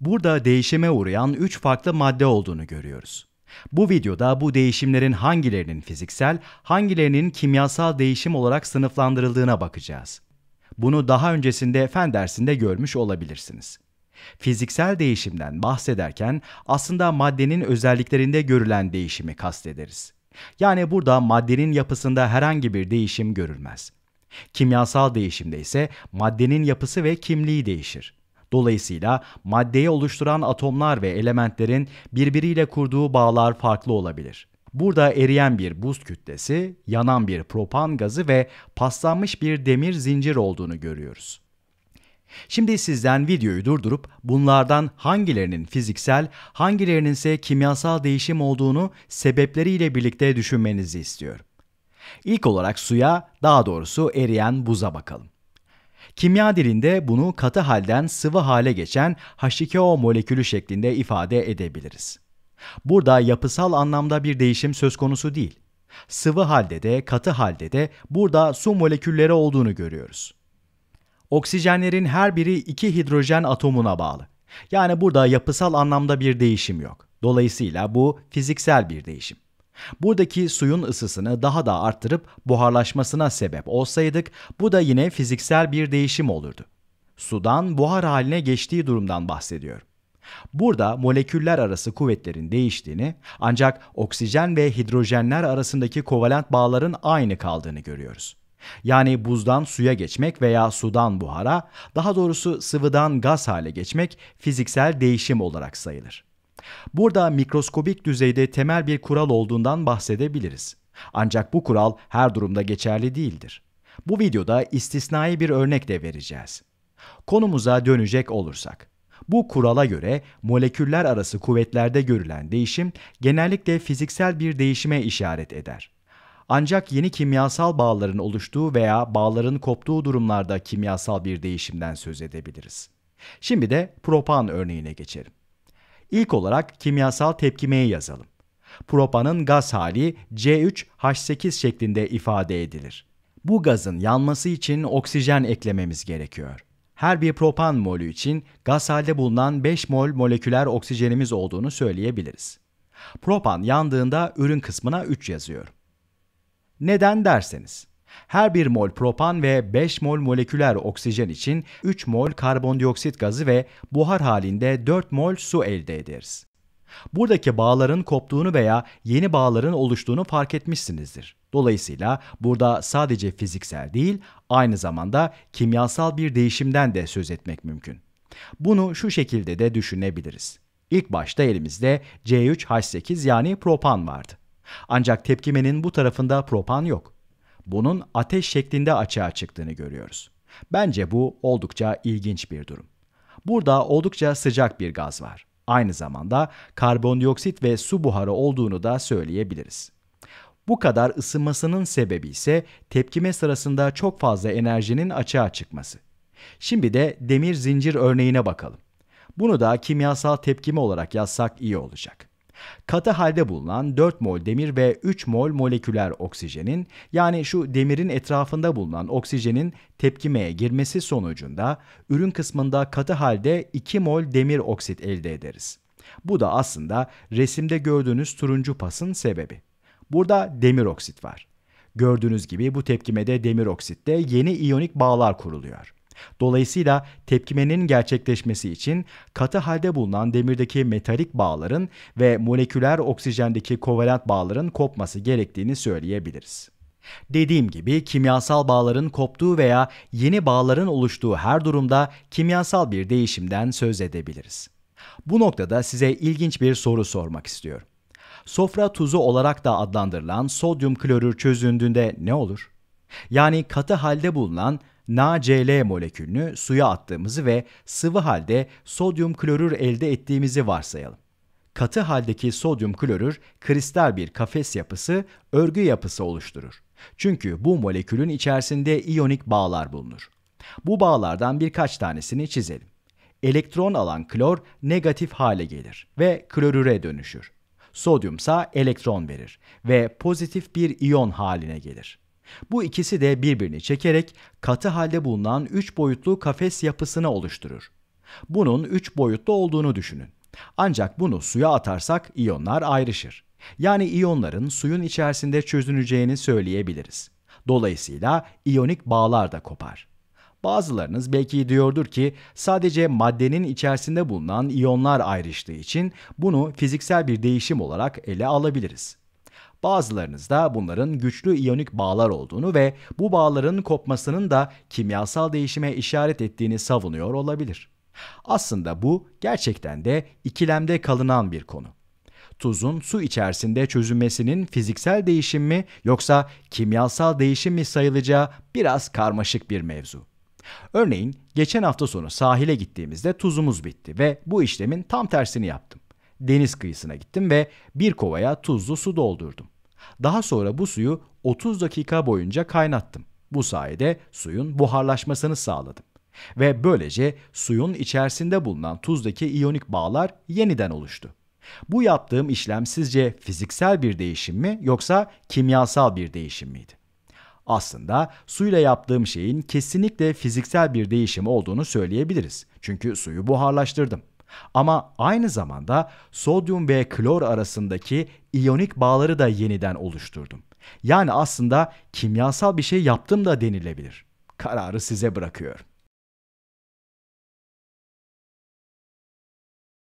Burada değişime uğrayan 3 farklı madde olduğunu görüyoruz. Bu videoda bu değişimlerin hangilerinin fiziksel, hangilerinin kimyasal değişim olarak sınıflandırıldığına bakacağız. Bunu daha öncesinde fen dersinde görmüş olabilirsiniz. Fiziksel değişimden bahsederken aslında maddenin özelliklerinde görülen değişimi kastederiz. Yani burada maddenin yapısında herhangi bir değişim görülmez. Kimyasal değişimde ise maddenin yapısı ve kimliği değişir. Dolayısıyla maddeyi oluşturan atomlar ve elementlerin birbiriyle kurduğu bağlar farklı olabilir. Burada eriyen bir buz kütlesi, yanan bir propan gazı ve paslanmış bir demir zincir olduğunu görüyoruz. Şimdi sizden videoyu durdurup bunlardan hangilerinin fiziksel, hangilerinin ise kimyasal değişim olduğunu sebepleriyle birlikte düşünmenizi istiyorum. İlk olarak suya, daha doğrusu eriyen buza bakalım. Kimya dilinde bunu katı halden sıvı hale geçen H2O molekülü şeklinde ifade edebiliriz. Burada yapısal anlamda bir değişim söz konusu değil. Sıvı halde de katı halde de burada su molekülleri olduğunu görüyoruz. Oksijenlerin her biri iki hidrojen atomuna bağlı. Yani burada yapısal anlamda bir değişim yok. Dolayısıyla bu fiziksel bir değişim. Buradaki suyun ısısını daha da arttırıp buharlaşmasına sebep olsaydık bu da yine fiziksel bir değişim olurdu. Sudan buhar haline geçtiği durumdan bahsediyorum. Burada moleküller arası kuvvetlerin değiştiğini ancak oksijen ve hidrojenler arasındaki kovalent bağların aynı kaldığını görüyoruz. Yani buzdan suya geçmek veya sudan buhara, daha doğrusu sıvıdan gaz hale geçmek fiziksel değişim olarak sayılır. Burada mikroskobik düzeyde temel bir kural olduğundan bahsedebiliriz. Ancak bu kural her durumda geçerli değildir. Bu videoda istisnai bir örnek de vereceğiz. Konumuza dönecek olursak. Bu kurala göre moleküller arası kuvvetlerde görülen değişim genellikle fiziksel bir değişime işaret eder. Ancak yeni kimyasal bağların oluştuğu veya bağların koptuğu durumlarda kimyasal bir değişimden söz edebiliriz. Şimdi de propan örneğine geçelim. İlk olarak kimyasal tepkimeyi yazalım. Propanın gaz hali C3H8 şeklinde ifade edilir. Bu gazın yanması için oksijen eklememiz gerekiyor. Her bir propan molü için gaz halde bulunan 5 mol moleküler oksijenimiz olduğunu söyleyebiliriz. Propan yandığında ürün kısmına 3 yazıyorum. Neden derseniz, her 1 mol propan ve 5 mol moleküler oksijen için 3 mol karbondioksit gazı ve buhar halinde 4 mol su elde ederiz. Buradaki bağların koptuğunu veya yeni bağların oluştuğunu fark etmişsinizdir. Dolayısıyla burada sadece fiziksel değil, aynı zamanda kimyasal bir değişimden de söz etmek mümkün. Bunu şu şekilde de düşünebiliriz. İlk başta elimizde C3H8 yani propan vardı. Ancak tepkimenin bu tarafında propan yok bunun ateş şeklinde açığa çıktığını görüyoruz. Bence bu oldukça ilginç bir durum. Burada oldukça sıcak bir gaz var. Aynı zamanda karbondioksit ve su buharı olduğunu da söyleyebiliriz. Bu kadar ısınmasının sebebi ise tepkime sırasında çok fazla enerjinin açığa çıkması. Şimdi de demir zincir örneğine bakalım. Bunu da kimyasal tepkime olarak yazsak iyi olacak. Katı halde bulunan 4 mol demir ve 3 mol moleküler oksijenin yani şu demirin etrafında bulunan oksijenin tepkimeye girmesi sonucunda ürün kısmında katı halde 2 mol demir oksit elde ederiz. Bu da aslında resimde gördüğünüz turuncu pasın sebebi. Burada demir oksit var. Gördüğünüz gibi bu tepkimede demir oksitte yeni iyonik bağlar kuruluyor. Dolayısıyla tepkimenin gerçekleşmesi için katı halde bulunan demirdeki metalik bağların ve moleküler oksijendeki kovalent bağların kopması gerektiğini söyleyebiliriz. Dediğim gibi kimyasal bağların koptuğu veya yeni bağların oluştuğu her durumda kimyasal bir değişimden söz edebiliriz. Bu noktada size ilginç bir soru sormak istiyorum. Sofra tuzu olarak da adlandırılan sodyum klorür çözündüğünde ne olur? Yani katı halde bulunan NaCl molekülünü suya attığımızı ve sıvı halde sodyum klorür elde ettiğimizi varsayalım. Katı haldeki sodyum klorür kristal bir kafes yapısı, örgü yapısı oluşturur. Çünkü bu molekülün içerisinde iyonik bağlar bulunur. Bu bağlardan birkaç tanesini çizelim. Elektron alan klor negatif hale gelir ve klorüre dönüşür. Sodyumsa elektron verir ve pozitif bir iyon haline gelir. Bu ikisi de birbirini çekerek katı halde bulunan 3 boyutlu kafes yapısını oluşturur. Bunun 3 boyutlu olduğunu düşünün. Ancak bunu suya atarsak iyonlar ayrışır. Yani iyonların suyun içerisinde çözüneceğini söyleyebiliriz. Dolayısıyla iyonik bağlar da kopar. Bazılarınız belki diyordur ki sadece maddenin içerisinde bulunan iyonlar ayrıştığı için bunu fiziksel bir değişim olarak ele alabiliriz. Bazılarınızda bunların güçlü iyonik bağlar olduğunu ve bu bağların kopmasının da kimyasal değişime işaret ettiğini savunuyor olabilir. Aslında bu gerçekten de ikilemde kalınan bir konu. Tuzun su içerisinde çözünmesinin fiziksel değişim mi yoksa kimyasal değişim mi sayılacağı biraz karmaşık bir mevzu. Örneğin geçen hafta sonu sahile gittiğimizde tuzumuz bitti ve bu işlemin tam tersini yaptım deniz kıyısına gittim ve bir kovaya tuzlu su doldurdum. Daha sonra bu suyu 30 dakika boyunca kaynattım. Bu sayede suyun buharlaşmasını sağladım. Ve böylece suyun içerisinde bulunan tuzdaki iyonik bağlar yeniden oluştu. Bu yaptığım işlem sizce fiziksel bir değişim mi yoksa kimyasal bir değişim miydi? Aslında suyla yaptığım şeyin kesinlikle fiziksel bir değişim olduğunu söyleyebiliriz. Çünkü suyu buharlaştırdım. Ama aynı zamanda sodyum ve klor arasındaki iyonik bağları da yeniden oluşturdum. Yani aslında kimyasal bir şey yaptım da denilebilir. Kararı size bırakıyorum.